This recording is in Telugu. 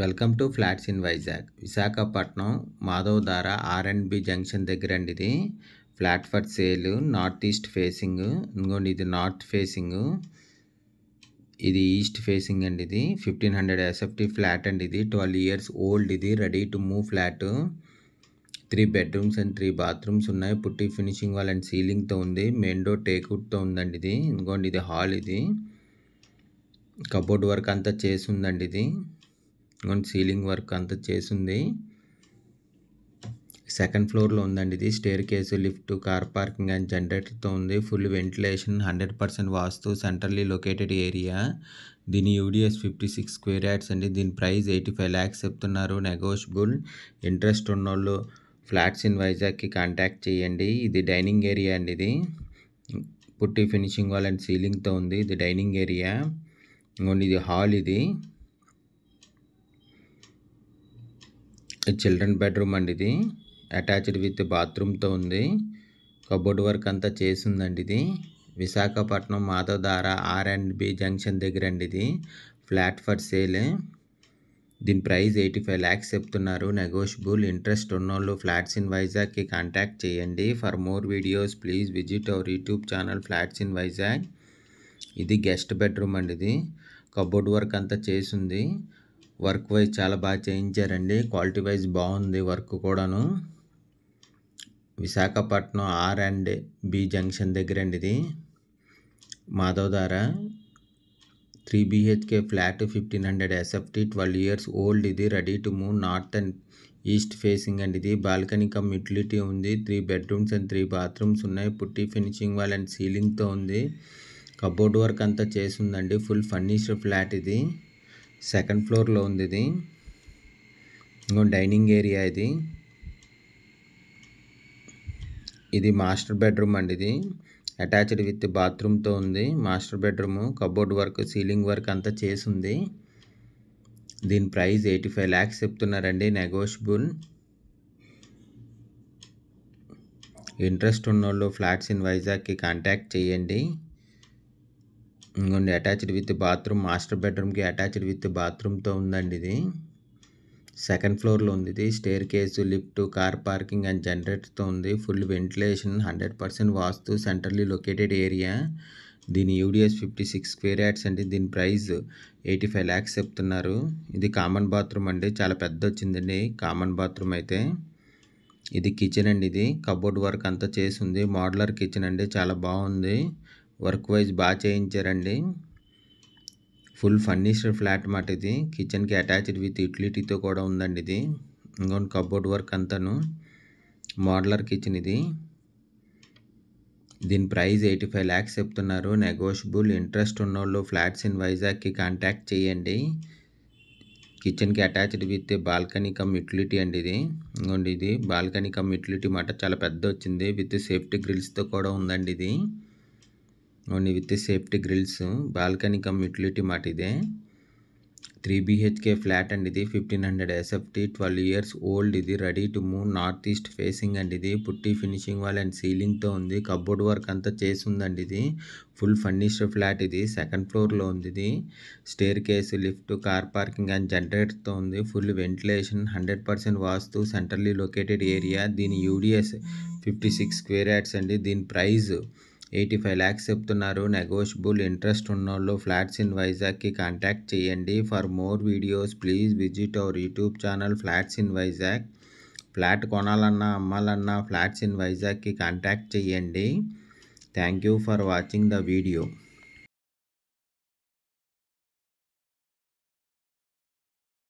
welcome to flats in Vizag Visakhapatnam Dhara R and B junction దగ్గర అండి ఇది flat for sale north east facing ఇంకోండి ఇది నార్త్ ఫేసింగ్ ఇది ఈస్ట్ ఫేసింగ్ అండి ఇది ఫిఫ్టీన్ హండ్రెడ్ ఎస్ఎఫ్టీ ఫ్లాట్ అండి ఇది ట్వెల్వ్ ఇయర్స్ ఓల్డ్ ఇది ready to move flat three bedrooms and three bathrooms ఉన్నాయి పుట్టి ఫినిషింగ్ వాల్ అండ్ సీలింగ్తో ఉంది మెయిన్ డోర్ టేక్అవుట్తో ఉందండి ఇది ఇంకోండి ఇది హాల్ ఇది కబోర్డ్ వర్క్ అంతా చేసి ఉందండి ఇది ఇదిగోండి సీలింగ్ వర్క్ అంతా చేసింది సెకండ్ ఫ్లోర్లో ఉందండి ఇది staircase lift car parking and జనరేటర్తో ఉంది full ventilation hundred percent vastu centrally located area దీని UDS fifty six square yards అండి దీని ప్రైస్ ఎయిటీ ఫైవ్ ల్యాక్స్ చెప్తున్నారు నెగోషియబుల్ ఇంట్రెస్ట్ ఉన్నోళ్ళు ఫ్లాట్స్ ఇన్ వైజాగ్కి కాంటాక్ట్ చేయండి ఇది డైనింగ్ ఏరియా అండి ఇది పుట్టి ఫినిషింగ్ వాల్ అండ్ సీలింగ్తో ఉంది ఇది డైనింగ్ ఏరియా ఇది హాల్ ఇది చిల్డ్రన్ బెడ్రూమ్ అండి ఇది అటాచ్డ్ విత్ బాత్రూమ్తో ఉంది కబోర్డ్ వర్క్ అంతా చేసిందండి ఇది Visakhapatnam Madhavadhara R and B junction దగ్గర అండి ఇది ఫ్లాట్ ఫర్ సేల్ దీని ప్రైస్ ఎయిటీ ఫైవ్ ల్యాక్స్ చెప్తున్నారు నెగోషియబుల్ ఇంట్రెస్ట్ ఉన్నోళ్ళు ఫ్లాట్స్ ఇన్ వైజాగ్కి కాంటాక్ట్ చేయండి for more videos please visit our YouTube channel flats in Vizag ఇది గెస్ట్ బెడ్రూమ్ అండి ఇది కబోర్డ్ వర్క్ అంతా చేసింది వర్క్ వైజ్ చాలా బాగా చేయించారండి క్వాలిటీ వైజ్ బాగుంది వర్క్ కూడాను Visakhapatnam R and B junction దగ్గర అండి ఇది Madhavadhara three BHK flat fifteen hundred SFT twelve years old ఇది ready to move north and east facing అండి ఇది బాల్కనీ కమ్ యూటిలిటీ ఉంది three bedrooms and three bathrooms ఉన్నాయి పుట్టి ఫినిషింగ్ వాల్ అండ్ సీలింగ్తో ఉంది కబోర్డ్ వర్క్ అంతా చేసి ఉందండి ఫుల్ ఫర్నిష్డ్ ఫ్లాట్ ఇది సెకండ్ ఫ్లోర్లో ఉంది ఇది ఇంకో డైనింగ్ ఏరియా ఇది ఇది మాస్టర్ బెడ్రూమ్ అండి ఇది అటాచ్డ్ విత్ బాత్రూమ్తో ఉంది master bedroom cupboard work ceiling work అంతా చేసి ఉంది దీని ప్రైస్ ఎయిటీ ఫైవ్ ల్యాక్స్ చెప్తున్నారండి నెగోషియబుల్ ఇంట్రెస్ట్ ఉన్నోళ్ళు ఫ్లాట్స్ ఇన్ వైజాగ్కి కాంటాక్ట్ చేయండి ఇంకొండి అటాచ్డ్ విత్ బాత్రూమ్ మాస్టర్ బెడ్రూమ్కి అటాచ్డ్ విత్ బాత్రూమ్తో ఉందండి ఇది సెకండ్ ఫ్లోర్లో ఉంది ఇది staircase lift car parking and జనరేటర్తో ఉంది full ventilation hundred percent vastu centrally located area దీని UDS fifty six square yards అండి దీని ప్రైస్ ఎయిటీ ఫైవ్ ల్యాక్స్ చెప్తున్నారు ఇది కామన్ బాత్రూమ్ అండి చాలా పెద్ద వచ్చిందండి కామన్ బాత్రూమ్ అయితే ఇది కిచెన్ అండి ఇది కబోర్డ్ వర్క్ అంతా చేసి ఉంది మోడలర్ కిచెన్ అండి చాలా బాగుంది వర్క్ వైజ్ బాగా చేయించారండి ఫుల్ ఫర్నిష్డ్ ఫ్లాట్ మాట ఇది కిచెన్కి అటాచ్డ్ విత్ యూటిలిటీతో కూడా ఉందండి ఇది ఇంకొక కబోర్డ్ వర్క్ అంతాను మోడలర్ కిచెన్ ఇది దీని ప్రైస్ ఎయిటీ ఫైవ్ ల్యాక్స్ చెప్తున్నారు నెగోషియబుల్ ఇంట్రెస్ట్ ఉన్నోళ్ళు ఫ్లాట్స్ ఇన్ వైజాగ్కి కాంటాక్ట్ చేయండి కిచెన్కి attached with balcony cum utility అండి ఇది ఇంకోండి ఇది బాల్కనీ కమ్ యూటిలిటీ మాట చాలా పెద్ద వచ్చింది విత్ సేఫ్టీ గ్రిల్స్తో కూడా ఉందండి ఇది only with safety grills balcony cum utility మాట ఇదే త్రీ ಬಿ ఫ్లాట్ ಕೆ ఇది fifteen hundred SFT twelve years old ఇది ready to move north east facing and ఇది పుట్టి ఫినిషింగ్ వాల్ అండ్ సీలింగ్తో ఉంది కబ్బోర్డ్ వర్క్ అంతా చేసి ఉందండి ఇది ఫుల్ ఫర్నిష్డ్ ఫ్లాట్ ఇది సెకండ్ ఫ్లోర్లో ఉంది ఇది staircase lift car parking and జనరేటర్తో ఉంది full ventilation hundred percent vastu centrally located area దీని UDS fifty six square yards అండి దీని ప్రైజ్ ఎయిటీ ఫైవ్ ల్యాక్స్ చెప్తున్నారు నెగోషియబుల్ ఇంట్రెస్ట్ ఉన్నోళ్ళు ఫ్లాట్స్ ఇన్ వైజాగ్కి కాంటాక్ట్ చేయండి for more videos please visit our YouTube channel flats in Vizag flat కొనాలన్నా అమ్మాలన్నా ఫ్లాట్స్ ఇన్ వైజాగ్కి కాంటాక్ట్ చేయండి thank you for watching the video